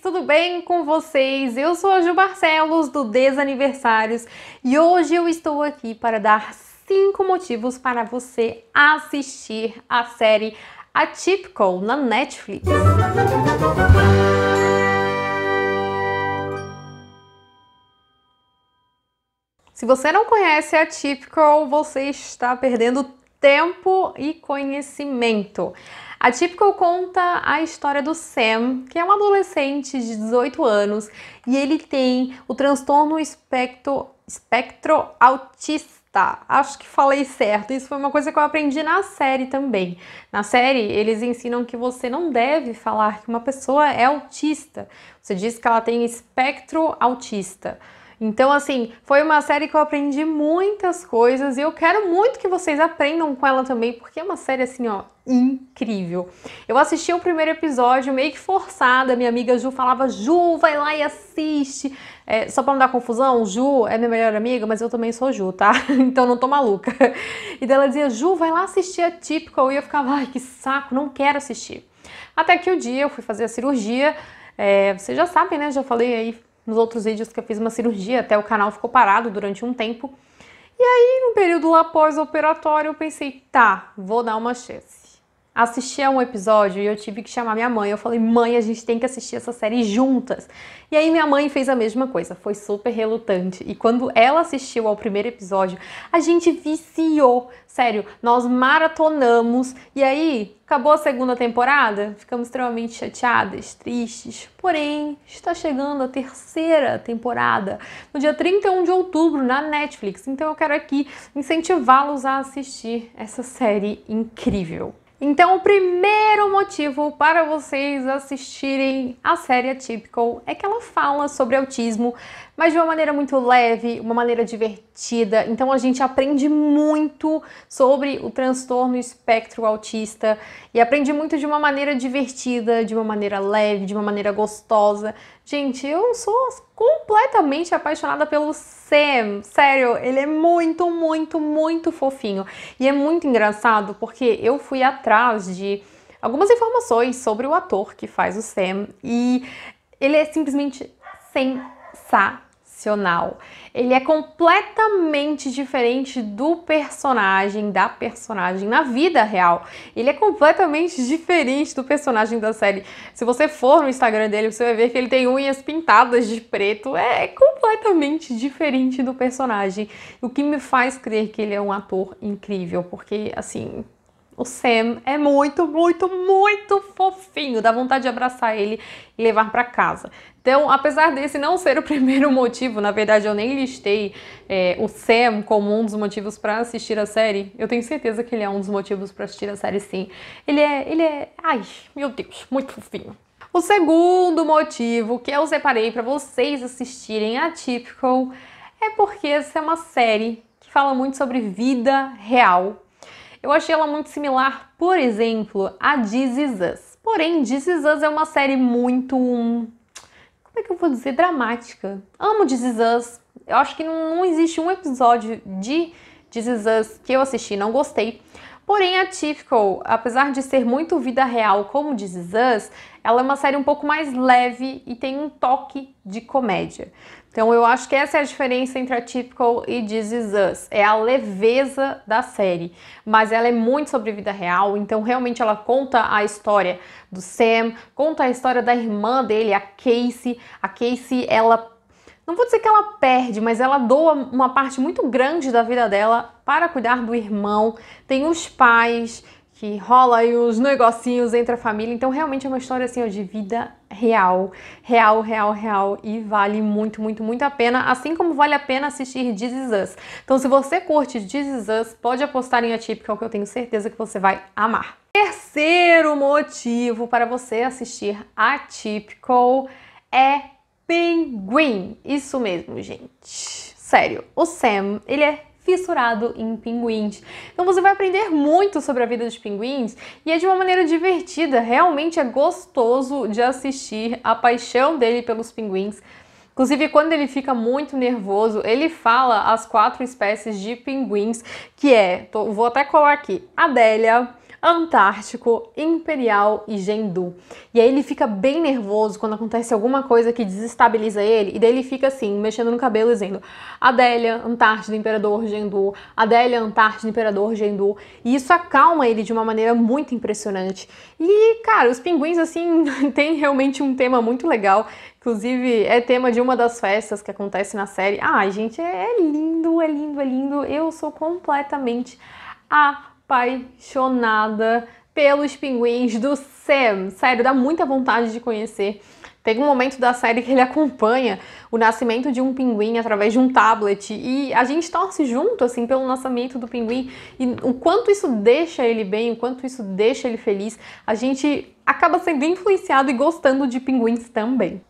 tudo bem com vocês? Eu sou a Ju Barcelos do Desaniversários e hoje eu estou aqui para dar 5 motivos para você assistir a série Atypical na Netflix. Se você não conhece a Typical, você está perdendo tempo e conhecimento. A Típico conta a história do Sam, que é um adolescente de 18 anos e ele tem o transtorno espectro, espectro autista. Acho que falei certo. Isso foi uma coisa que eu aprendi na série também. Na série, eles ensinam que você não deve falar que uma pessoa é autista. Você diz que ela tem espectro autista. Então, assim, foi uma série que eu aprendi muitas coisas e eu quero muito que vocês aprendam com ela também, porque é uma série assim, ó, incrível. Eu assisti o primeiro episódio meio que forçada, minha amiga Ju falava, Ju, vai lá e assiste. É, só pra não dar confusão, Ju é minha melhor amiga, mas eu também sou Ju, tá? Então não tô maluca. E dela dizia, Ju, vai lá assistir a é Typical. E eu ficava, ai, que saco, não quero assistir. Até que o um dia eu fui fazer a cirurgia, é, vocês já sabem, né? Já falei aí nos outros vídeos que eu fiz uma cirurgia, até o canal ficou parado durante um tempo. E aí, no período lá pós-operatório, eu pensei, tá, vou dar uma chance assistir a um episódio e eu tive que chamar minha mãe. Eu falei, mãe, a gente tem que assistir essa série juntas. E aí minha mãe fez a mesma coisa, foi super relutante. E quando ela assistiu ao primeiro episódio, a gente viciou. Sério, nós maratonamos. E aí, acabou a segunda temporada, ficamos extremamente chateadas, tristes. Porém, está chegando a terceira temporada, no dia 31 de outubro, na Netflix. Então eu quero aqui incentivá-los a assistir essa série incrível. Então, o primeiro motivo para vocês assistirem a série Atypical é que ela fala sobre autismo mas de uma maneira muito leve, uma maneira divertida. Então a gente aprende muito sobre o transtorno espectro autista e aprende muito de uma maneira divertida, de uma maneira leve, de uma maneira gostosa. Gente, eu sou completamente apaixonada pelo Sam. Sério, ele é muito, muito, muito fofinho. E é muito engraçado porque eu fui atrás de algumas informações sobre o ator que faz o Sam e ele é simplesmente sensacional ficcional. Ele é completamente diferente do personagem, da personagem na vida real. Ele é completamente diferente do personagem da série. Se você for no Instagram dele, você vai ver que ele tem unhas pintadas de preto. É completamente diferente do personagem. O que me faz crer que ele é um ator incrível, porque assim, o Sam é muito, muito, muito fofinho. Dá vontade de abraçar ele e levar para casa. Então, apesar desse não ser o primeiro motivo, na verdade eu nem listei é, o Sam como um dos motivos para assistir a série, eu tenho certeza que ele é um dos motivos para assistir a série, sim. Ele é, ele é, ai, meu Deus, muito fofinho. O segundo motivo que eu separei para vocês assistirem a Typical é porque essa é uma série que fala muito sobre vida real eu achei ela muito similar, por exemplo, a This Is Us. Porém, This Is Us é uma série muito. Como é que eu vou dizer? Dramática. Amo This Is Us. Eu acho que não, não existe um episódio de This Is Us que eu assisti e não gostei. Porém, a Typical, apesar de ser muito vida real como This Us, ela é uma série um pouco mais leve e tem um toque de comédia. Então eu acho que essa é a diferença entre a Typical e This Is Us, é a leveza da série, mas ela é muito sobre vida real, então realmente ela conta a história do Sam, conta a história da irmã dele, a Casey. A Casey, ela não vou dizer que ela perde, mas ela doa uma parte muito grande da vida dela para cuidar do irmão. Tem os pais, que rola aí os negocinhos entre a família. Então, realmente é uma história assim, ó, de vida real. Real, real, real. E vale muito, muito, muito a pena. Assim como vale a pena assistir This Is Us. Então, se você curte This Is Us, pode apostar em Atípica, é que eu tenho certeza que você vai amar. Terceiro motivo para você assistir Atípico é Pinguim, isso mesmo, gente. Sério, o Sam, ele é fissurado em pinguins. Então você vai aprender muito sobre a vida dos pinguins e é de uma maneira divertida, realmente é gostoso de assistir a paixão dele pelos pinguins. Inclusive, quando ele fica muito nervoso, ele fala as quatro espécies de pinguins, que é, tô, vou até colar aqui, Adélia, Antártico, Imperial e Gendu. E aí ele fica bem nervoso quando acontece alguma coisa que desestabiliza ele, e daí ele fica assim, mexendo no cabelo, dizendo Adélia, Antártida, Imperador Gendu, Adélia, Antártida, Imperador Gendu. E isso acalma ele de uma maneira muito impressionante. E, cara, os pinguins, assim, tem realmente um tema muito legal. Inclusive, é tema de uma das festas que acontece na série. Ai, gente, é lindo, é lindo, é lindo. Eu sou completamente a apaixonada pelos pinguins do Sam. Sério, dá muita vontade de conhecer. Teve um momento da série que ele acompanha o nascimento de um pinguim através de um tablet e a gente torce junto assim pelo nascimento do pinguim e o quanto isso deixa ele bem, o quanto isso deixa ele feliz. A gente acaba sendo influenciado e gostando de pinguins também.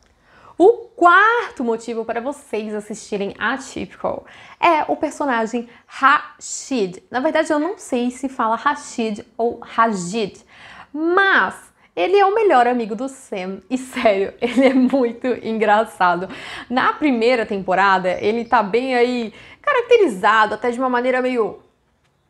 O quarto motivo para vocês assistirem a Typical é o personagem Rashid. Na verdade, eu não sei se fala Rashid ou Rajid, mas ele é o melhor amigo do Sam e sério, ele é muito engraçado. Na primeira temporada, ele tá bem aí caracterizado até de uma maneira meio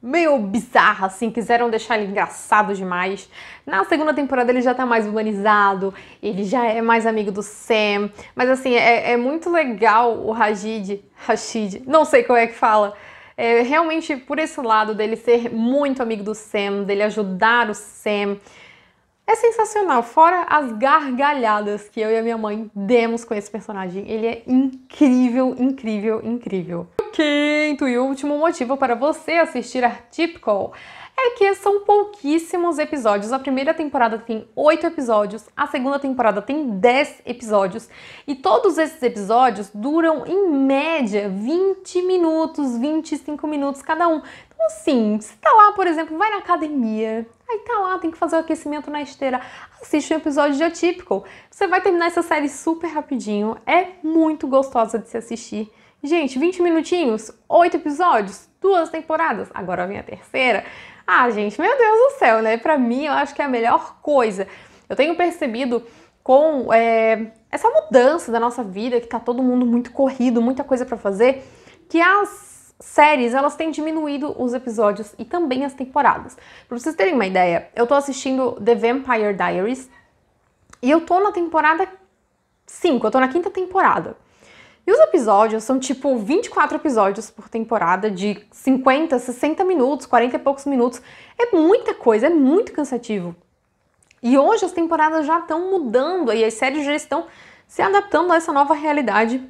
meio bizarra, assim, quiseram deixar ele engraçado demais. Na segunda temporada ele já tá mais humanizado, ele já é mais amigo do Sam. Mas assim, é, é muito legal o Rashid, Rashid, não sei como é que fala. É, realmente por esse lado dele ser muito amigo do Sam, dele ajudar o Sam. É sensacional, fora as gargalhadas que eu e a minha mãe demos com esse personagem. Ele é incrível, incrível, incrível. O quinto e último motivo para você assistir a Typical é que são pouquíssimos episódios. A primeira temporada tem oito episódios, a segunda temporada tem dez episódios, e todos esses episódios duram em média 20 minutos, 25 minutos cada um. Então, assim, se tá lá, por exemplo, vai na academia, Aí tá lá, tem que fazer o aquecimento na esteira. Assiste um episódio de Atípico. Você vai terminar essa série super rapidinho. É muito gostosa de se assistir. Gente, 20 minutinhos, 8 episódios, duas temporadas. Agora vem a terceira. Ah, gente, meu Deus do céu, né? Para mim, eu acho que é a melhor coisa. Eu tenho percebido com é, essa mudança da nossa vida, que tá todo mundo muito corrido, muita coisa para fazer, que as séries, elas têm diminuído os episódios e também as temporadas. Pra vocês terem uma ideia, eu tô assistindo The Vampire Diaries e eu tô na temporada 5, eu tô na quinta temporada. E os episódios são tipo 24 episódios por temporada, de 50, 60 minutos, 40 e poucos minutos. É muita coisa, é muito cansativo. E hoje as temporadas já estão mudando e as séries já estão se adaptando a essa nova realidade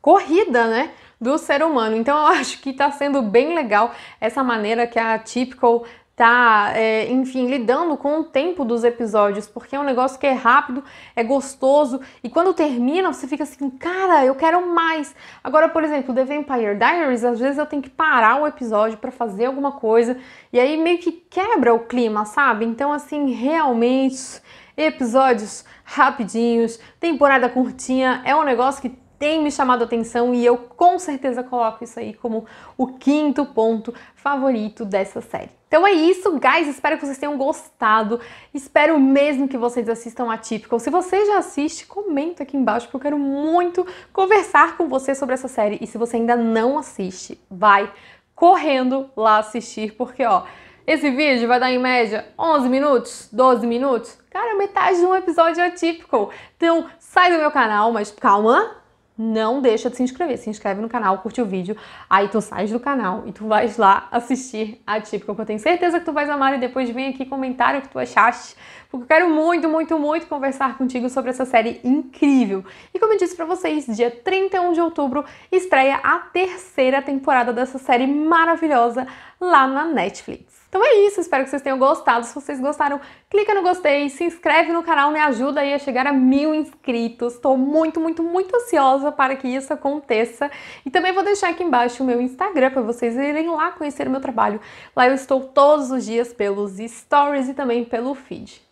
corrida, né? Do ser humano. Então eu acho que está sendo bem legal essa maneira que a Typical tá, é, enfim, lidando com o tempo dos episódios, porque é um negócio que é rápido, é gostoso, e quando termina você fica assim, cara, eu quero mais. Agora, por exemplo, The Vampire Diaries, às vezes eu tenho que parar o episódio para fazer alguma coisa, e aí meio que quebra o clima, sabe? Então, assim, realmente, episódios rapidinhos, temporada curtinha, é um negócio que tem me chamado atenção e eu com certeza coloco isso aí como o quinto ponto favorito dessa série. Então é isso, guys. Espero que vocês tenham gostado. Espero mesmo que vocês assistam a Típico. Se você já assiste, comenta aqui embaixo, porque eu quero muito conversar com você sobre essa série. E se você ainda não assiste, vai correndo lá assistir, porque ó, esse vídeo vai dar em média 11 minutos, 12 minutos. Cara, metade de um episódio atípico. Então, sai do meu canal, mas calma, não deixa de se inscrever. Se inscreve no canal, curte o vídeo, aí tu sai do canal e tu vais lá assistir a típica, que eu tenho certeza que tu vais amar e depois vem aqui comentar o que tu achaste, porque eu quero muito, muito, muito conversar contigo sobre essa série incrível. E como eu disse para vocês, dia 31 de outubro estreia a terceira temporada dessa série maravilhosa lá na Netflix. Então é isso, espero que vocês tenham gostado. Se vocês gostaram, clica no gostei, se inscreve no canal, me ajuda aí a chegar a mil inscritos. Tô muito, muito, muito ansiosa para que isso aconteça. E também vou deixar aqui embaixo o meu Instagram para vocês irem lá conhecer o meu trabalho. Lá eu estou todos os dias pelos stories e também pelo feed.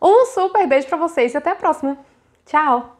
Um super beijo para vocês e até a próxima. Tchau!